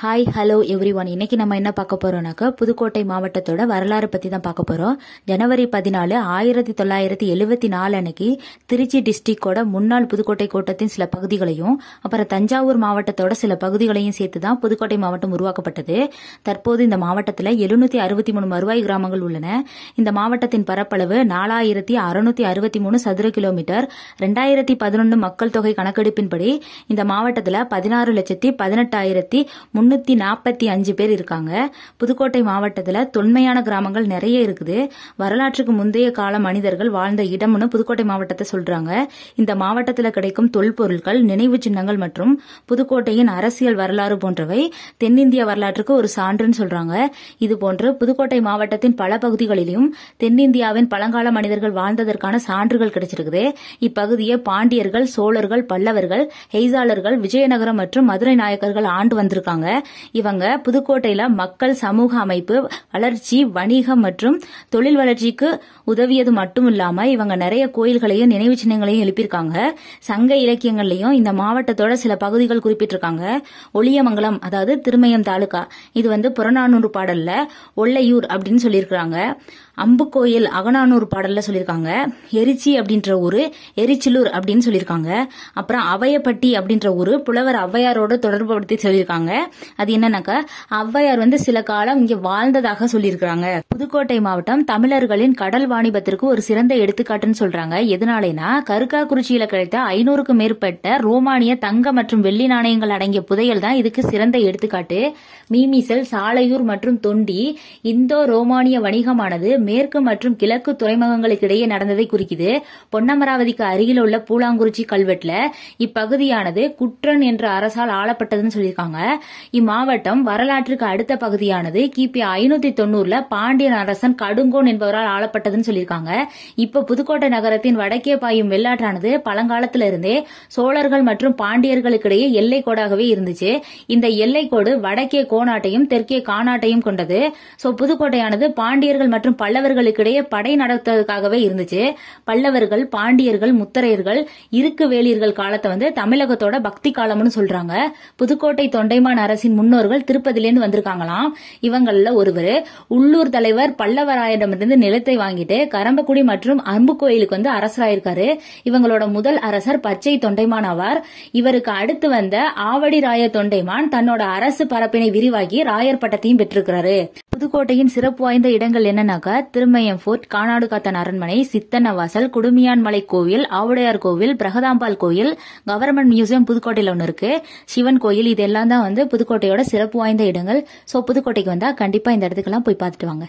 hi hello every one இன்னைக்கு நம்ம என்ன பார்க்க போகிறோன்னாக்கா புதுக்கோட்டை மாவட்டத்தோட வரலாறு பத்தி தான் பார்க்க போறோம் ஜனவரி பதினாலு ஆயிரத்தி தொள்ளாயிரத்தி எழுபத்தி நாலு அன்னைக்கு திருச்சி டிஸ்ட்ரிக்டோட முன்னாள் புதுக்கோட்டை கோட்டத்தின் சில பகுதிகளையும் அப்புறம் தஞ்சாவூர் மாவட்டத்தோட சில பகுதிகளையும் சேர்த்து தான் புதுக்கோட்டை மாவட்டம் உருவாக்கப்பட்டது தற்போது இந்த மாவட்டத்தில் எழுநூத்தி அறுபத்தி மூணு மறுவாய் கிராமங்கள் உள்ளன இந்த மாவட்டத்தின் பரப்பளவு நாலாயிரத்தி அறுநூத்தி அறுபத்தி மூணு சதுர கிலோமீட்டர் ரெண்டாயிரத்தி பதினொன்று மக்கள் தொகை கணக்கெடுப்பின்படி இந்த மாவட்டத்தில் பதினாறு லட்சத்தி பதினெட்டாயிரத்தி முன் முன்னூற்றி நாற்பத்தி அஞ்சு பேர் இருக்காங்க புதுக்கோட்டை மாவட்டத்தில் தொன்மையான கிராமங்கள் நிறைய இருக்குது வரலாற்றுக்கு முந்தைய கால மனிதர்கள் வாழ்ந்த இடம்னு புதுக்கோட்டை மாவட்டத்தை சொல்றாங்க இந்த மாவட்டத்தில் கிடைக்கும் தொல்பொருட்கள் நினைவு சின்னங்கள் மற்றும் புதுக்கோட்டையின் அரசியல் வரலாறு போன்றவை தென்னிந்திய வரலாற்றுக்கு ஒரு சான்றுன்னு சொல்றாங்க இது போன்று புதுக்கோட்டை மாவட்டத்தின் பல பகுதிகளிலும் தென்னிந்தியாவின் பழங்கால மனிதர்கள் வாழ்ந்ததற்கான சான்றுகள் கிடைச்சிருக்குது இப்பகுதியை பாண்டியர்கள் சோழர்கள் பல்லவர்கள் ஹெய்சாளர்கள் விஜயநகரம் மற்றும் மதுரை நாயக்கர்கள் ஆண்டு வந்திருக்காங்க இவங்க புதுக்கோட்டையில மக்கள் சமூக அமைப்பு வளர்ச்சி வணிகம் மற்றும் தொழில் வளர்ச்சிக்கு உதவியது மட்டும் இல்லாம இவங்க நிறைய கோயில்களையும் நினைவு சின்னங்களையும் எழுப்பியிருக்காங்க சங்க இலக்கியங்கள்லயும் இந்த மாவட்டத்தோட சில பகுதிகள் குறிப்பிட்டிருக்காங்க ஒளியமங்கலம் அதாவது திருமயம் தாலுகா இது வந்து புறநானூறு பாடல்ல ஒல்லையூர் அப்படின்னு சொல்லியிருக்கிறாங்க அம்புக்கோயில் அகனானூர் பாடல்ல சொல்லியிருக்காங்க எரிச்சி அப்படின்ற ஒரு எரிச்சிலூர் அப்படின்னு சொல்லியிருக்காங்க அப்புறம் அவையப்பட்டி அப்படின்ற ஒரு புலவர் ஔவையாரோட தொடர்புபடுத்தி சொல்லியிருக்காங்க அது என்னன்னாக்கா ஔவையார் வந்து சில காலம் இங்கே வாழ்ந்ததாக சொல்லியிருக்கிறாங்க புதுக்கோட்டை மாவட்டம் தமிழர்களின் கடல் வாணிபத்திற்கு ஒரு சிறந்த எடுத்துக்காட்டுன்னு சொல்றாங்க எதனாலேனா கருக்கா குறிச்சியில கிடைத்த ஐநூறுக்கு மேற்பட்ட ரோமானிய தங்க மற்றும் வெள்ளி நாணயங்கள் அடங்கிய புதையல் தான் இதுக்கு சிறந்த எடுத்துக்காட்டு மீமிசல் சாலையூர் மற்றும் தொண்டி இந்தோ ரோமானிய வணிகமானது மேற்கு மற்றும் கிழக்கு துறைமுகங்களுக்கிடையே நடந்ததை குறிக்குது பொன்னமராவதிக்கு அருகில் உள்ள பூலாங்குறிச்சி கல்வெட்டில் இப்பகுதியானது குற்றன் என்ற அரசால் ஆளப்பட்டதுன்னு சொல்லியிருக்காங்க இம்மாவட்டம் வரலாற்றுக்கு அடுத்த பகுதியானது கிபி ஐநூத்தி தொண்ணூறுல பாண்டியன் அரசன் கடுங்கோன் என்பவரால் ஆளப்பட்டதுன்னு சொல்லியிருக்காங்க இப்ப புதுக்கோட்டை நகரத்தின் வடக்கே பாயும் வெள்ளாற்றானது பழங்காலத்துல இருந்தே சோழர்கள் மற்றும் பாண்டியர்களுக்கிடையே எல்லை கோடாகவே இருந்துச்சு இந்த எல்லை கோடு வடக்கே கோநாட்டையும் தெற்கே கானாட்டையும் கொண்டது சோ புதுக்கோட்டையானது பாண்டியர்கள் மற்றும் பல்ல பல்லவர்களுக்கிடையே படை நடத்துவதற்காகவே இருந்துச்சு பல்லவர்கள் பாண்டியர்கள் முத்தரையர்கள் இருக்கு வேலியர்கள் காலத்தை வந்து தமிழகத்தோட பக்தி காலம்னு சொல்றாங்க புதுக்கோட்டை தொண்டைமான் அரசின் முன்னோர்கள் திருப்பதியிலேருந்து வந்திருக்காங்களாம் இவங்கள ஒருவர் உள்ளூர் தலைவர் பல்லவராயிடமிருந்து நிலத்தை வாங்கிட்டு கரம்பக்குடி மற்றும் அன்பு கோயிலுக்கு வந்து அரசராயிருக்காரு இவங்களோட முதல் அரசர் பச்சை தொண்டைமான் ஆவார் இவருக்கு அடுத்து வந்த ஆவடி ராய தொண்டைமான் தன்னோட அரசு பரப்பினை விரிவாக்கி ராயர் பட்டத்தையும் பெற்றிருக்கிறாரு புதுக்கோட்டையின் சிறப்பு வாய்ந்த இடங்கள் என்னன்னாக்கா திருமயம் ஃபோர்ட் காணாடு காத்தன் அரண்மனை சித்தன்னவாசல் குடுமியான்மலை கோவில் ஆவுடையார் கோவில் பிரகதாம்பால் கோயில் கவர்மெண்ட் மியூசியம் புதுக்கோட்டையில் ஒன்று இருக்கு சிவன் கோயில் இதெல்லாம் தான் வந்து புதுக்கோட்டையோட சிறப்பு வாய்ந்த இடங்கள் ஸோ புதுக்கோட்டைக்கு வந்தா கண்டிப்பா இந்த இடத்துக்கெல்லாம் போய் பார்த்துட்டு வாங்க